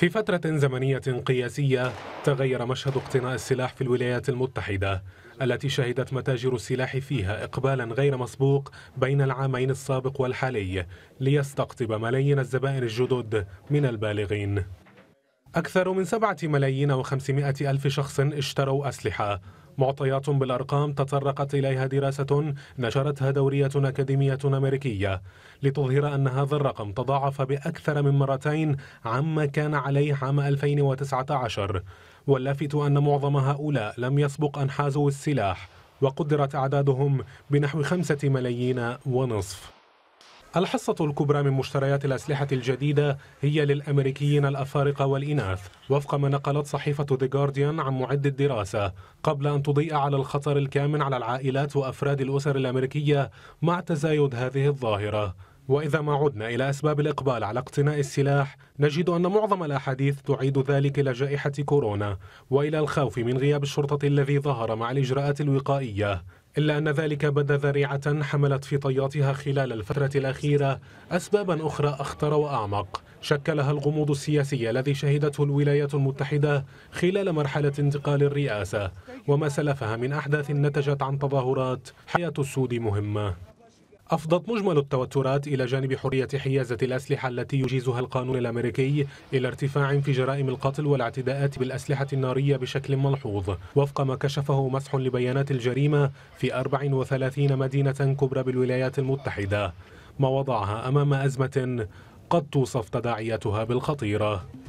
في فترة زمنية قياسية تغير مشهد اقتناء السلاح في الولايات المتحدة التي شهدت متاجر السلاح فيها إقبالا غير مسبوق بين العامين السابق والحالي ليستقطب ملايين الزبائن الجدد من البالغين أكثر من سبعة ملايين وخمسمائة ألف شخص اشتروا أسلحة معطيات بالأرقام تطرقت إليها دراسة نشرتها دورية أكاديمية أمريكية لتظهر أن هذا الرقم تضاعف بأكثر من مرتين عما كان عليه عام 2019 واللافت أن معظم هؤلاء لم يسبق أن حازوا السلاح وقدرت أعدادهم بنحو خمسة ملايين ونصف الحصة الكبرى من مشتريات الأسلحة الجديدة هي للأمريكيين الأفارقة والإناث وفق ما نقلت صحيفة The Guardian عن معد الدراسة قبل أن تضيء على الخطر الكامن على العائلات وأفراد الأسر الأمريكية مع تزايد هذه الظاهرة وإذا ما عدنا إلى أسباب الإقبال على اقتناء السلاح نجد أن معظم الأحاديث تعيد ذلك إلى جائحة كورونا وإلى الخوف من غياب الشرطة الذي ظهر مع الإجراءات الوقائية إلا أن ذلك بدا ذريعة حملت في طياتها خلال الفترة الأخيرة أسبابا أخرى أخطر وأعمق شكلها الغموض السياسي الذي شهدته الولايات المتحدة خلال مرحلة انتقال الرئاسة وما سلفها من أحداث نتجت عن تظاهرات حياة السود مهمة أفضت مجمل التوترات إلى جانب حرية حيازة الأسلحة التي يجيزها القانون الأمريكي إلى ارتفاع في جرائم القتل والاعتداءات بالأسلحة النارية بشكل ملحوظ وفق ما كشفه مسح لبيانات الجريمة في 34 مدينة كبرى بالولايات المتحدة ما وضعها أمام أزمة قد توصف تداعياتها بالخطيرة